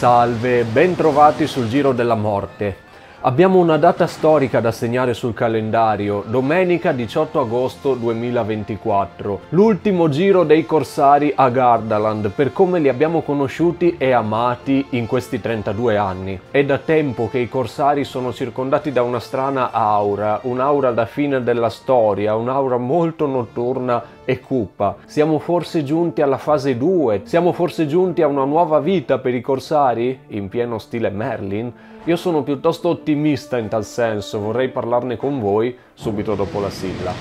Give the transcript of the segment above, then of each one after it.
Salve, bentrovati sul Giro della Morte. Abbiamo una data storica da segnare sul calendario, domenica 18 agosto 2024, l'ultimo giro dei corsari a Gardaland per come li abbiamo conosciuti e amati in questi 32 anni. È da tempo che i corsari sono circondati da una strana aura, un'aura da fine della storia, un'aura molto notturna e cupa. Siamo forse giunti alla fase 2, siamo forse giunti a una nuova vita per i corsari? In pieno stile Merlin? Io sono piuttosto ottimista in tal senso, vorrei parlarne con voi subito dopo la sigla.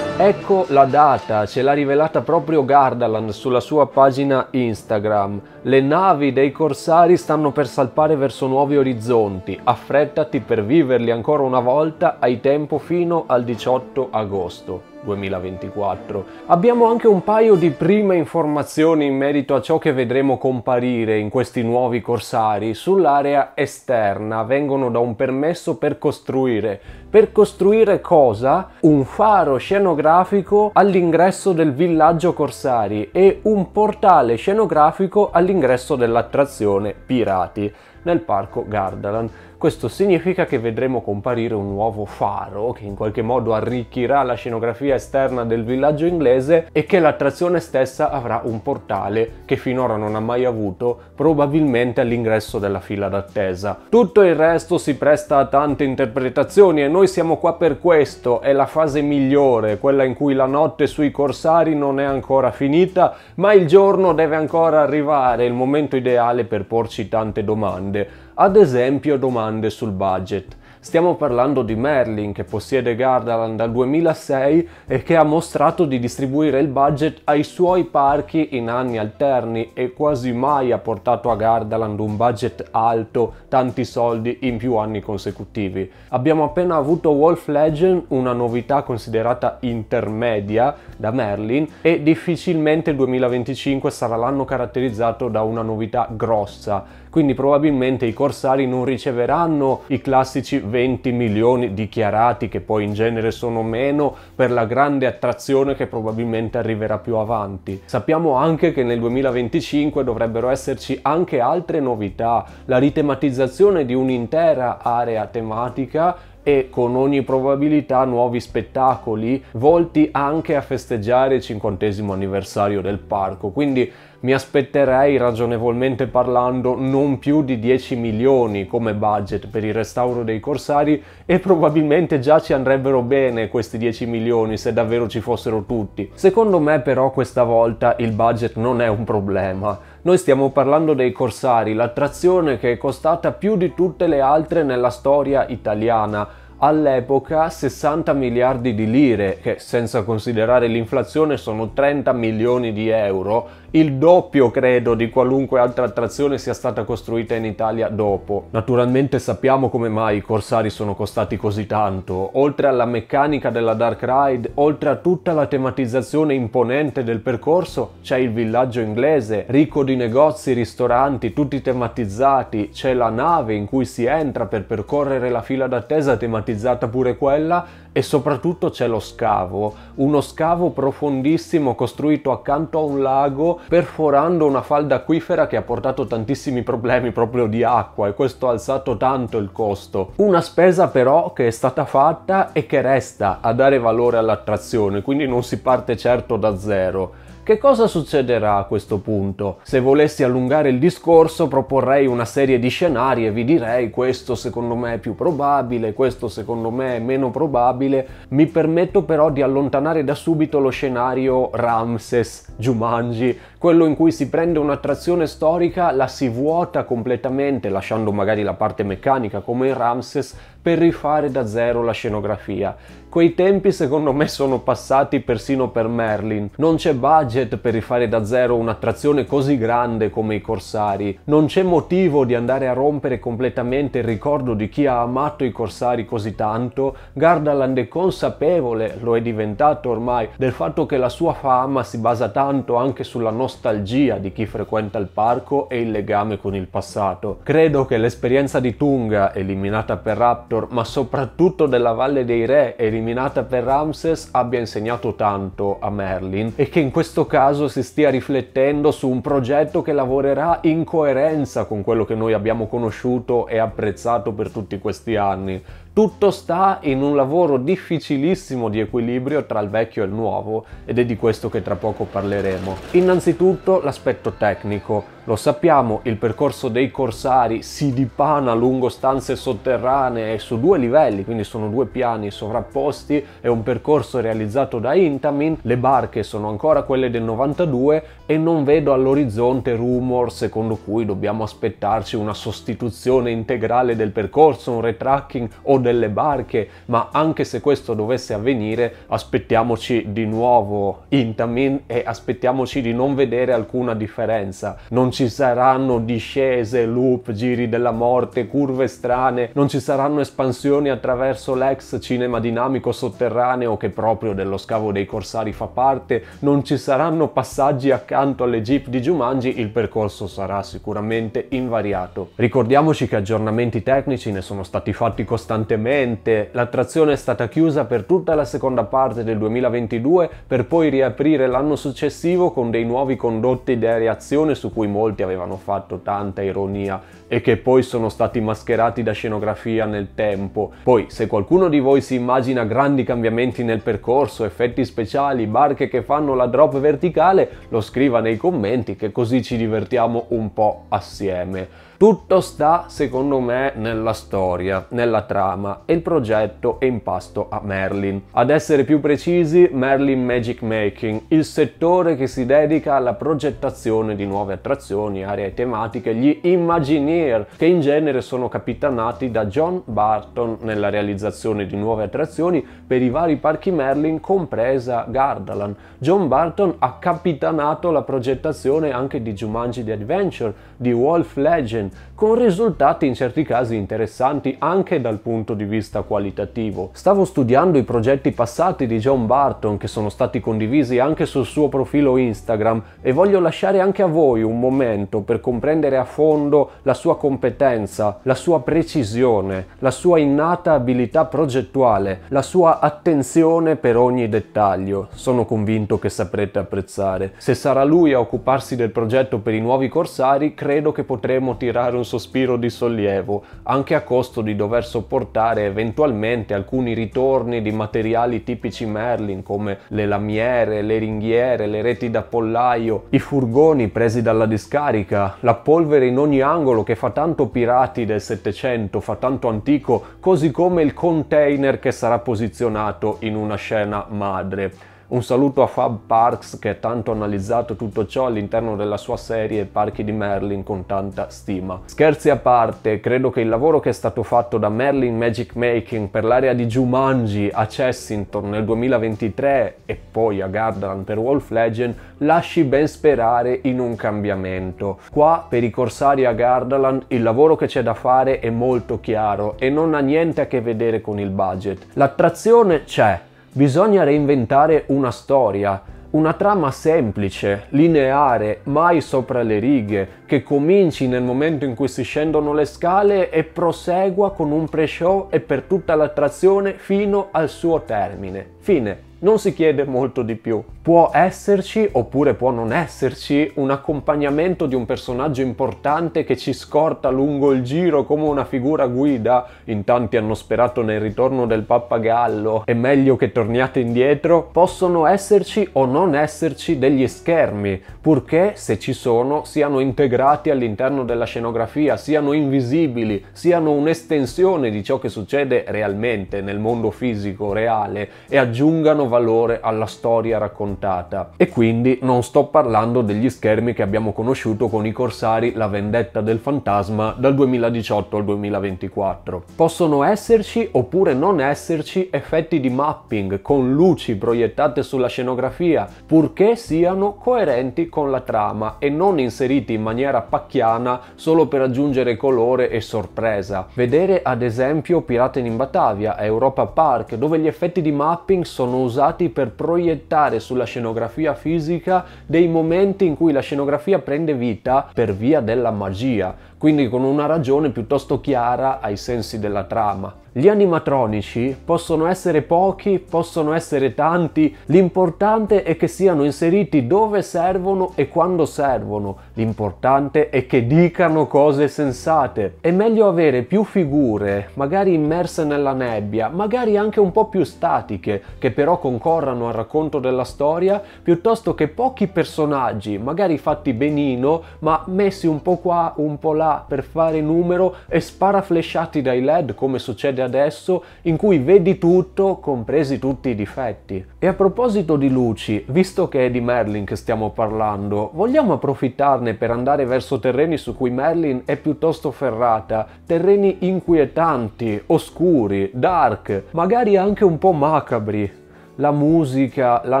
Ecco la data, ce l'ha rivelata proprio Gardaland sulla sua pagina Instagram. Le navi dei corsari stanno per salpare verso nuovi orizzonti, affrettati per viverli ancora una volta ai tempo fino al 18 agosto. 2024. Abbiamo anche un paio di prime informazioni in merito a ciò che vedremo comparire in questi nuovi Corsari sull'area esterna. Vengono da un permesso per costruire. Per costruire cosa? Un faro scenografico all'ingresso del villaggio Corsari e un portale scenografico all'ingresso dell'attrazione Pirati nel parco Gardaland. Questo significa che vedremo comparire un nuovo faro che in qualche modo arricchirà la scenografia esterna del villaggio inglese e che l'attrazione stessa avrà un portale che finora non ha mai avuto, probabilmente all'ingresso della fila d'attesa. Tutto il resto si presta a tante interpretazioni e noi siamo qua per questo, è la fase migliore, quella in cui la notte sui corsari non è ancora finita, ma il giorno deve ancora arrivare, il momento ideale per porci tante domande ad esempio domande sul budget. Stiamo parlando di Merlin che possiede Gardaland dal 2006 e che ha mostrato di distribuire il budget ai suoi parchi in anni alterni e quasi mai ha portato a Gardaland un budget alto, tanti soldi in più anni consecutivi. Abbiamo appena avuto Wolf Legend, una novità considerata intermedia da Merlin e difficilmente il 2025 sarà l'anno caratterizzato da una novità grossa, quindi probabilmente i corsari non riceveranno i classici 20 milioni dichiarati che poi in genere sono meno per la grande attrazione che probabilmente arriverà più avanti. Sappiamo anche che nel 2025 dovrebbero esserci anche altre novità, la ritematizzazione di un'intera area tematica e con ogni probabilità nuovi spettacoli volti anche a festeggiare il 50 anniversario del parco. Quindi mi aspetterei ragionevolmente parlando non più di 10 milioni come budget per il restauro dei corsari e probabilmente già ci andrebbero bene questi 10 milioni se davvero ci fossero tutti. Secondo me però questa volta il budget non è un problema. Noi stiamo parlando dei corsari, l'attrazione che è costata più di tutte le altre nella storia italiana all'epoca 60 miliardi di lire, che senza considerare l'inflazione sono 30 milioni di euro, il doppio credo di qualunque altra attrazione sia stata costruita in Italia dopo. Naturalmente sappiamo come mai i Corsari sono costati così tanto, oltre alla meccanica della Dark Ride, oltre a tutta la tematizzazione imponente del percorso, c'è il villaggio inglese, ricco di negozi, ristoranti, tutti tematizzati, c'è la nave in cui si entra per percorrere la fila d'attesa tematizzata pure quella, e soprattutto c'è lo scavo, uno scavo profondissimo costruito accanto a un lago perforando una falda acquifera che ha portato tantissimi problemi proprio di acqua e questo ha alzato tanto il costo. Una spesa però che è stata fatta e che resta a dare valore all'attrazione, quindi non si parte certo da zero. Che cosa succederà a questo punto? Se volessi allungare il discorso proporrei una serie di scenari e vi direi questo secondo me è più probabile, questo secondo me è meno probabile. Mi permetto però di allontanare da subito lo scenario Ramses, Jumanji, quello in cui si prende un'attrazione storica, la si vuota completamente lasciando magari la parte meccanica come in Ramses per rifare da zero la scenografia. Quei tempi secondo me sono passati persino per Merlin. Non c'è budget per rifare da zero un'attrazione così grande come i Corsari. Non c'è motivo di andare a rompere completamente il ricordo di chi ha amato i Corsari così tanto. Gardaland è consapevole, lo è diventato ormai, del fatto che la sua fama si basa tanto anche sulla nostalgia di chi frequenta il parco e il legame con il passato. Credo che l'esperienza di Tunga, eliminata per Rappi, Arthur, ma soprattutto della Valle dei Re eliminata per Ramses abbia insegnato tanto a Merlin e che in questo caso si stia riflettendo su un progetto che lavorerà in coerenza con quello che noi abbiamo conosciuto e apprezzato per tutti questi anni. Tutto sta in un lavoro difficilissimo di equilibrio tra il vecchio e il nuovo ed è di questo che tra poco parleremo. Innanzitutto l'aspetto tecnico. Lo sappiamo, il percorso dei corsari si dipana lungo stanze sotterranee su due livelli, quindi sono due piani sovrapposti, è un percorso realizzato da Intamin, le barche sono ancora quelle del 92 e non vedo all'orizzonte rumor secondo cui dobbiamo aspettarci una sostituzione integrale del percorso, un retracking o delle barche, ma anche se questo dovesse avvenire aspettiamoci di nuovo Intamin e aspettiamoci di non vedere alcuna differenza. Non ci saranno discese, loop, giri della morte, curve strane, non ci saranno espansioni attraverso l'ex cinema dinamico sotterraneo che proprio dello scavo dei corsari fa parte, non ci saranno passaggi accanto alle jeep di Jumanji, il percorso sarà sicuramente invariato. Ricordiamoci che aggiornamenti tecnici ne sono stati fatti costantemente, l'attrazione è stata chiusa per tutta la seconda parte del 2022 per poi riaprire l'anno successivo con dei nuovi condotti di areazione su cui molti molti avevano fatto tanta ironia e che poi sono stati mascherati da scenografia nel tempo. Poi, se qualcuno di voi si immagina grandi cambiamenti nel percorso, effetti speciali, barche che fanno la drop verticale, lo scriva nei commenti che così ci divertiamo un po' assieme. Tutto sta, secondo me, nella storia, nella trama e il progetto è in pasto a Merlin. Ad essere più precisi, Merlin Magic Making, il settore che si dedica alla progettazione di nuove attrazioni, aree tematiche, gli Imagineer, che in genere sono capitanati da John Barton nella realizzazione di nuove attrazioni per i vari parchi Merlin, compresa Gardaland. John Barton ha capitanato la progettazione anche di Jumanji The Adventure, di Wolf Legend, con risultati in certi casi interessanti anche dal punto di vista qualitativo. Stavo studiando i progetti passati di John Barton che sono stati condivisi anche sul suo profilo Instagram e voglio lasciare anche a voi un momento per comprendere a fondo la sua competenza, la sua precisione, la sua innata abilità progettuale, la sua attenzione per ogni dettaglio. Sono convinto che saprete apprezzare. Se sarà lui a occuparsi del progetto per i nuovi corsari, credo che potremo tirare lasciare un sospiro di sollievo, anche a costo di dover sopportare eventualmente alcuni ritorni di materiali tipici Merlin come le lamiere, le ringhiere, le reti da pollaio, i furgoni presi dalla discarica, la polvere in ogni angolo che fa tanto pirati del Settecento, fa tanto antico, così come il container che sarà posizionato in una scena madre. Un saluto a Fab Parks che ha tanto analizzato tutto ciò all'interno della sua serie Parchi di Merlin con tanta stima. Scherzi a parte, credo che il lavoro che è stato fatto da Merlin Magic Making per l'area di Jumanji a Chessington nel 2023 e poi a Gardaland per Wolf Legend lasci ben sperare in un cambiamento. Qua per i corsari a Gardaland il lavoro che c'è da fare è molto chiaro e non ha niente a che vedere con il budget. L'attrazione c'è, Bisogna reinventare una storia, una trama semplice, lineare, mai sopra le righe, che cominci nel momento in cui si scendono le scale e prosegua con un pre-show e per tutta l'attrazione fino al suo termine. Fine. Non si chiede molto di più. Può esserci oppure può non esserci un accompagnamento di un personaggio importante che ci scorta lungo il giro come una figura guida. In tanti hanno sperato nel ritorno del pappagallo. È meglio che torniate indietro. Possono esserci o non esserci degli schermi, purché se ci sono siano integrati all'interno della scenografia, siano invisibili, siano un'estensione di ciò che succede realmente nel mondo fisico reale e aggiungano valore alla storia raccontata. E quindi non sto parlando degli schermi che abbiamo conosciuto con i Corsari La vendetta del fantasma dal 2018 al 2024. Possono esserci oppure non esserci effetti di mapping con luci proiettate sulla scenografia, purché siano coerenti con la trama e non inseriti in maniera pacchiana solo per aggiungere colore e sorpresa. Vedere ad esempio Pirate in Batavia, Europa Park, dove gli effetti di mapping sono usati usati per proiettare sulla scenografia fisica dei momenti in cui la scenografia prende vita per via della magia, quindi con una ragione piuttosto chiara ai sensi della trama. Gli animatronici possono essere pochi, possono essere tanti, l'importante è che siano inseriti dove servono e quando servono, l'importante è che dicano cose sensate. È meglio avere più figure, magari immerse nella nebbia, magari anche un po' più statiche, che però concorrano al racconto della storia, piuttosto che pochi personaggi, magari fatti benino, ma messi un po' qua, un po' là per fare numero e sparaflesciati dai led come succede adesso in cui vedi tutto, compresi tutti i difetti. E a proposito di luci, visto che è di Merlin che stiamo parlando, vogliamo approfittarne per andare verso terreni su cui Merlin è piuttosto ferrata, terreni inquietanti, oscuri, dark, magari anche un po' macabri la musica, la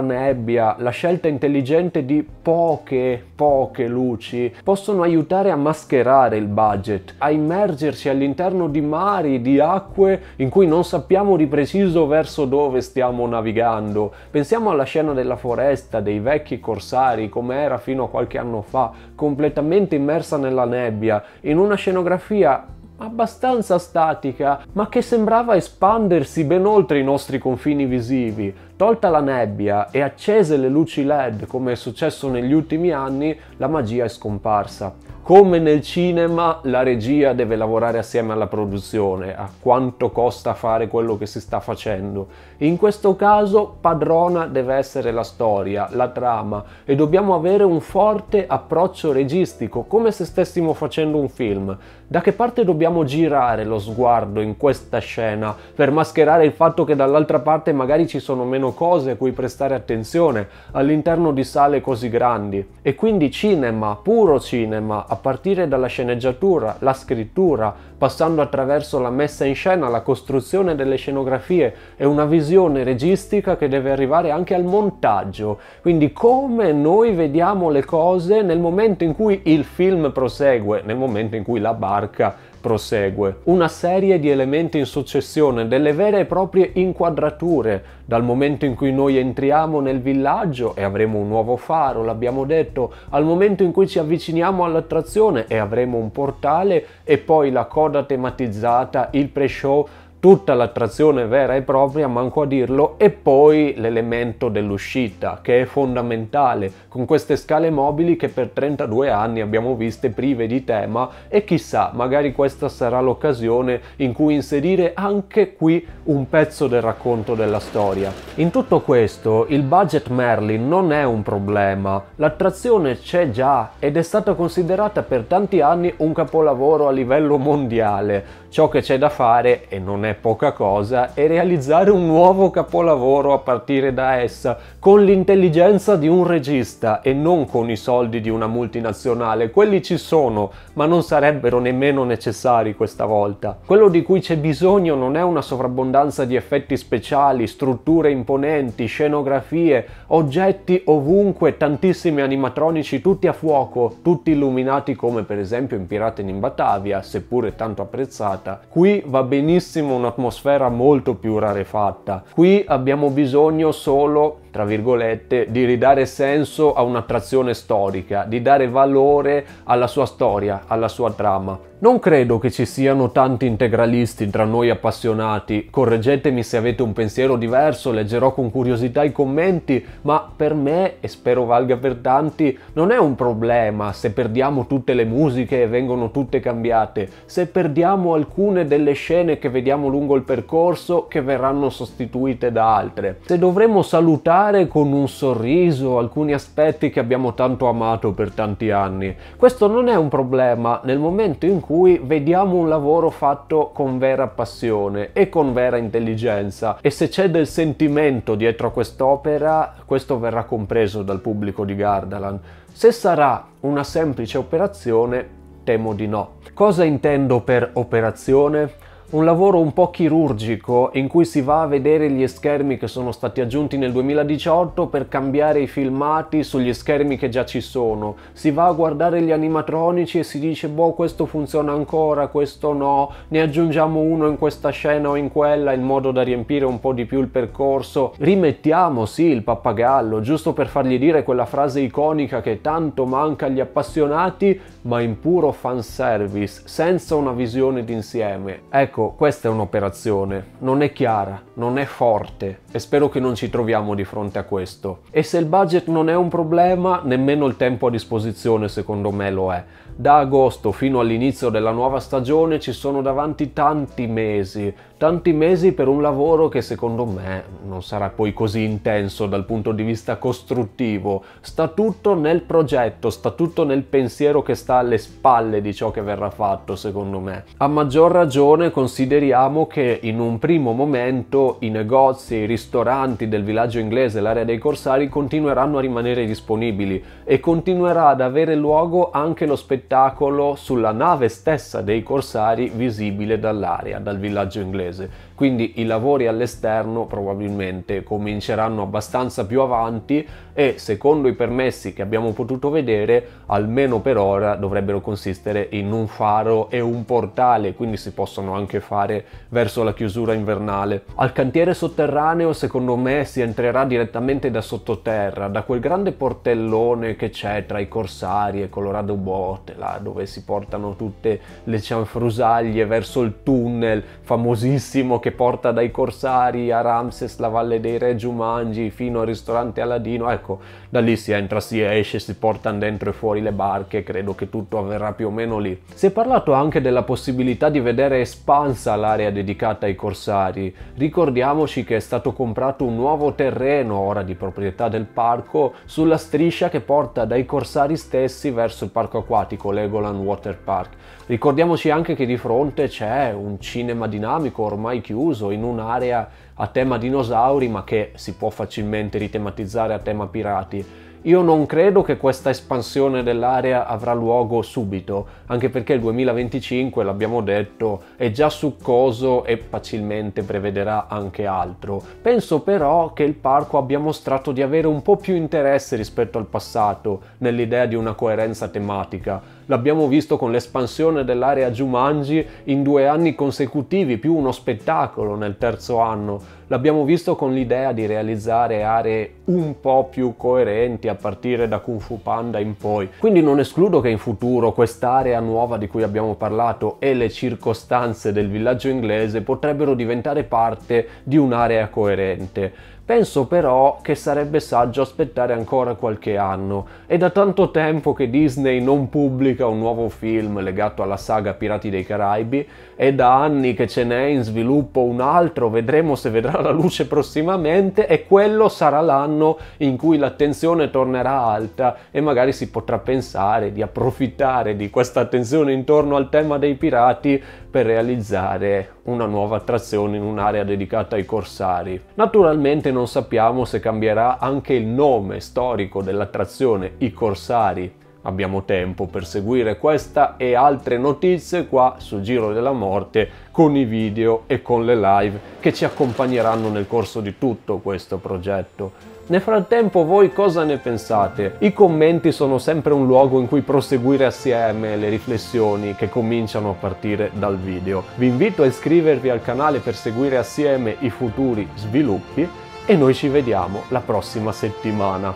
nebbia, la scelta intelligente di poche, poche luci possono aiutare a mascherare il budget, a immergerci all'interno di mari, di acque in cui non sappiamo di preciso verso dove stiamo navigando. Pensiamo alla scena della foresta, dei vecchi corsari, come era fino a qualche anno fa, completamente immersa nella nebbia, in una scenografia abbastanza statica, ma che sembrava espandersi ben oltre i nostri confini visivi. Tolta la nebbia e accese le luci LED come è successo negli ultimi anni, la magia è scomparsa. Come nel cinema, la regia deve lavorare assieme alla produzione, a quanto costa fare quello che si sta facendo. In questo caso, padrona deve essere la storia, la trama e dobbiamo avere un forte approccio registico, come se stessimo facendo un film. Da che parte dobbiamo girare lo sguardo in questa scena per mascherare il fatto che dall'altra parte magari ci sono meno cose a cui prestare attenzione all'interno di sale così grandi? E quindi cinema, puro cinema, a partire dalla sceneggiatura, la scrittura, passando attraverso la messa in scena, la costruzione delle scenografie e una visione registica che deve arrivare anche al montaggio. Quindi come noi vediamo le cose nel momento in cui il film prosegue, nel momento in cui la barca prosegue. Una serie di elementi in successione, delle vere e proprie inquadrature, dal momento in cui noi entriamo nel villaggio e avremo un nuovo faro, l'abbiamo detto, al momento in cui ci avviciniamo all'attrazione e avremo un portale e poi la coda tematizzata, il pre-show tutta l'attrazione vera e propria, manco a dirlo, e poi l'elemento dell'uscita, che è fondamentale, con queste scale mobili che per 32 anni abbiamo viste prive di tema e chissà, magari questa sarà l'occasione in cui inserire anche qui un pezzo del racconto della storia. In tutto questo, il budget Merlin non è un problema, l'attrazione c'è già ed è stata considerata per tanti anni un capolavoro a livello mondiale. Ciò che c'è da fare, e non è è poca cosa, e realizzare un nuovo capolavoro a partire da essa con l'intelligenza di un regista e non con i soldi di una multinazionale. Quelli ci sono, ma non sarebbero nemmeno necessari questa volta. Quello di cui c'è bisogno non è una sovrabbondanza di effetti speciali, strutture imponenti, scenografie, oggetti ovunque, tantissimi animatronici tutti a fuoco, tutti illuminati come per esempio in Pirate in Batavia, seppure tanto apprezzata. Qui va benissimo un'atmosfera molto più rarefatta. Qui abbiamo bisogno solo tra virgolette, di ridare senso a un'attrazione storica, di dare valore alla sua storia, alla sua trama. Non credo che ci siano tanti integralisti tra noi appassionati, correggetemi se avete un pensiero diverso, leggerò con curiosità i commenti, ma per me, e spero valga per tanti, non è un problema se perdiamo tutte le musiche e vengono tutte cambiate, se perdiamo alcune delle scene che vediamo lungo il percorso che verranno sostituite da altre. Se dovremmo salutare ricordare con un sorriso alcuni aspetti che abbiamo tanto amato per tanti anni. Questo non è un problema nel momento in cui vediamo un lavoro fatto con vera passione e con vera intelligenza e se c'è del sentimento dietro a quest'opera, questo verrà compreso dal pubblico di Gardaland. Se sarà una semplice operazione, temo di no. Cosa intendo per operazione? un lavoro un po' chirurgico in cui si va a vedere gli schermi che sono stati aggiunti nel 2018 per cambiare i filmati sugli schermi che già ci sono. Si va a guardare gli animatronici e si dice boh questo funziona ancora, questo no, ne aggiungiamo uno in questa scena o in quella in modo da riempire un po' di più il percorso. Rimettiamo sì il pappagallo giusto per fargli dire quella frase iconica che tanto manca agli appassionati ma in puro fanservice, senza una visione d'insieme. Ecco, Ecco, questa è un'operazione, non è chiara, non è forte e spero che non ci troviamo di fronte a questo. E se il budget non è un problema, nemmeno il tempo a disposizione secondo me lo è. Da agosto fino all'inizio della nuova stagione ci sono davanti tanti mesi, tanti mesi per un lavoro che secondo me non sarà poi così intenso dal punto di vista costruttivo, sta tutto nel progetto, sta tutto nel pensiero che sta alle spalle di ciò che verrà fatto secondo me. A maggior ragione consideriamo che in un primo momento i negozi, i ristoranti del villaggio inglese, l'area dei corsari continueranno a rimanere disponibili e continuerà ad avere luogo anche lo spettacolo sulla nave stessa dei corsari visibile dall'area, dal villaggio inglese. it? quindi i lavori all'esterno probabilmente cominceranno abbastanza più avanti e secondo i permessi che abbiamo potuto vedere almeno per ora dovrebbero consistere in un faro e un portale quindi si possono anche fare verso la chiusura invernale. Al cantiere sotterraneo secondo me si entrerà direttamente da sottoterra da quel grande portellone che c'è tra i Corsari e Colorado bot là dove si portano tutte le cianfrusaglie verso il tunnel famosissimo che porta dai Corsari a Ramses, la Valle dei Re Giumangi, fino al ristorante Aladino, ecco, da lì si entra, si esce, si portano dentro e fuori le barche, credo che tutto avverrà più o meno lì. Si è parlato anche della possibilità di vedere espansa l'area dedicata ai Corsari, ricordiamoci che è stato comprato un nuovo terreno, ora di proprietà del parco, sulla striscia che porta dai Corsari stessi verso il parco acquatico Legoland Water Park. Ricordiamoci anche che di fronte c'è un cinema dinamico ormai chiuso, uso in un'area a tema dinosauri ma che si può facilmente ritematizzare a tema pirati. Io non credo che questa espansione dell'area avrà luogo subito, anche perché il 2025, l'abbiamo detto, è già succoso e facilmente prevederà anche altro. Penso però che il parco abbia mostrato di avere un po' più interesse rispetto al passato nell'idea di una coerenza tematica L'abbiamo visto con l'espansione dell'area Jumanji in due anni consecutivi, più uno spettacolo nel terzo anno. L'abbiamo visto con l'idea di realizzare aree un po' più coerenti a partire da Kung Fu Panda in poi. Quindi non escludo che in futuro quest'area nuova di cui abbiamo parlato e le circostanze del villaggio inglese potrebbero diventare parte di un'area coerente. Penso però che sarebbe saggio aspettare ancora qualche anno. È da tanto tempo che Disney non pubblica un nuovo film legato alla saga Pirati dei Caraibi, è da anni che ce n'è in sviluppo un altro, vedremo se vedrà la luce prossimamente, e quello sarà l'anno in cui l'attenzione tornerà alta e magari si potrà pensare di approfittare di questa attenzione intorno al tema dei pirati per realizzare una nuova attrazione in un'area dedicata ai corsari. Naturalmente non sappiamo se cambierà anche il nome storico dell'attrazione, i corsari. Abbiamo tempo per seguire questa e altre notizie qua su Giro della Morte con i video e con le live che ci accompagneranno nel corso di tutto questo progetto. Nel frattempo voi cosa ne pensate? I commenti sono sempre un luogo in cui proseguire assieme le riflessioni che cominciano a partire dal video. Vi invito a iscrivervi al canale per seguire assieme i futuri sviluppi e noi ci vediamo la prossima settimana.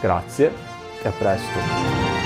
Grazie e a presto!